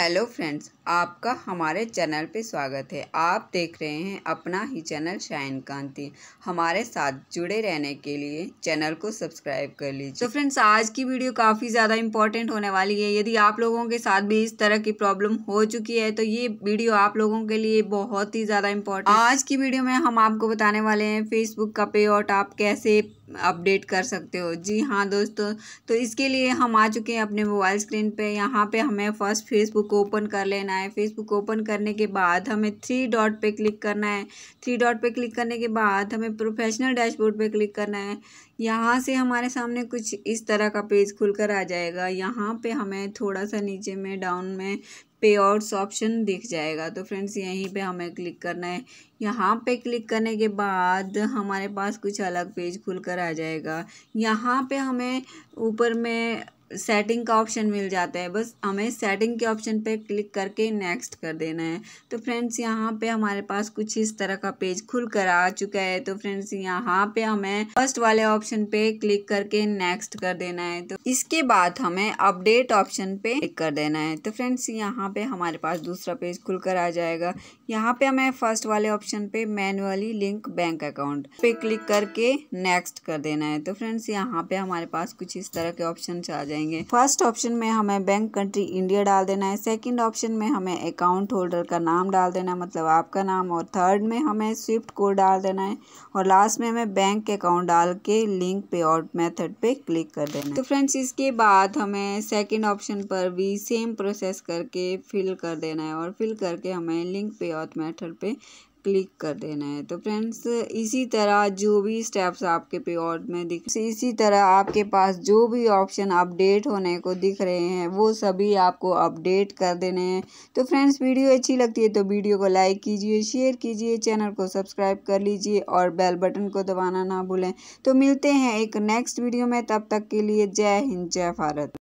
hello friends आपका हमारे channel पे स्वागत है आप देख रहे हैं अपना ही चैनल शाइन कांति हमारे साथ जुड़े रहने के लिए चैनल को सब्सक्राइब कर लीजिए तो फ्रेंड्स आज की वीडियो काफ़ी ज़्यादा इंपॉर्टेंट होने वाली है यदि आप लोगों के साथ भी इस तरह की प्रॉब्लम हो चुकी है तो ये वीडियो आप लोगों के लिए बहुत ही ज़्यादा इम्पोर्टेंट आज की वीडियो में हम आपको बताने वाले हैं फेसबुक का पे आउट आप कैसे अपडेट कर सकते हो जी हाँ दोस्तों तो इसके लिए हम आ चुके हैं अपने मोबाइल स्क्रीन पे यहाँ पे हमें फ़र्स्ट फेसबुक को ओपन कर लेना है फेसबुक ओपन करने के बाद हमें थ्री डॉट पे क्लिक करना है थ्री डॉट पे क्लिक करने के बाद हमें प्रोफेशनल डैशबोर्ड पे क्लिक करना है यहाँ से हमारे सामने कुछ इस तरह का पेज खुलकर आ जाएगा यहाँ पे हमें थोड़ा सा नीचे में डाउन में पे आउट्स ऑप्शन दिख जाएगा तो फ्रेंड्स यहीं पे हमें क्लिक करना है यहाँ पे क्लिक करने के बाद हमारे पास कुछ अलग पेज खुल कर आ जाएगा यहाँ पे हमें ऊपर में सेटिंग का ऑप्शन मिल जाता है बस हमें सेटिंग के ऑप्शन पे क्लिक करके नेक्स्ट कर देना है तो फ्रेंड्स यहाँ पे हमारे पास कुछ इस तरह का पेज खुल कर आ चुका है तो फ्रेंड्स यहाँ पे हमें फर्स्ट वाले ऑप्शन पे क्लिक करके नेक्स्ट कर देना है तो इसके बाद हमें अपडेट ऑप्शन पे क्लिक कर देना है तो फ्रेंड्स यहाँ पे हमारे पास दूसरा पेज खुल कर आ जाएगा यहाँ पे हमें फर्स्ट वाले ऑप्शन पे मैनुअली लिंक बैंक अकाउंट पे क्लिक करके नेक्स्ट कर देना है तो फ्रेंड्स यहाँ पे हमारे पास कुछ इस तरह के ऑप्शन आ जाए जाएंगे फर्स्ट ऑप्शन में हमें बैंक कंट्री इंडिया डाल देना है सेकंड ऑप्शन में हमें अकाउंट होल्डर का नाम डाल देना है मतलब आपका नाम और थर्ड में हमें स्विफ्ट कोड डाल देना है और लास्ट में हमें बैंक अकाउंट डाल के लिंक पे और मेथड पे क्लिक कर देना है तो फ्रेंड्स इसके बाद हमें सेकेंड ऑप्शन पर भी सेम प्रोसेस करके फिल कर देना है और फिल करके हमें लिंक पे और मेथड पे क्लिक कर देना है तो फ्रेंड्स इसी तरह जो भी स्टेप्स आपके पे और में दिख इसी तरह आपके पास जो भी ऑप्शन अपडेट होने को दिख रहे हैं वो सभी आपको अपडेट कर देने हैं तो फ्रेंड्स वीडियो अच्छी लगती है तो वीडियो को लाइक कीजिए शेयर कीजिए चैनल को सब्सक्राइब कर लीजिए और बेल बटन को दबाना ना भूलें तो मिलते हैं एक नेक्स्ट वीडियो में तब तक के लिए जय हिंद जय भारत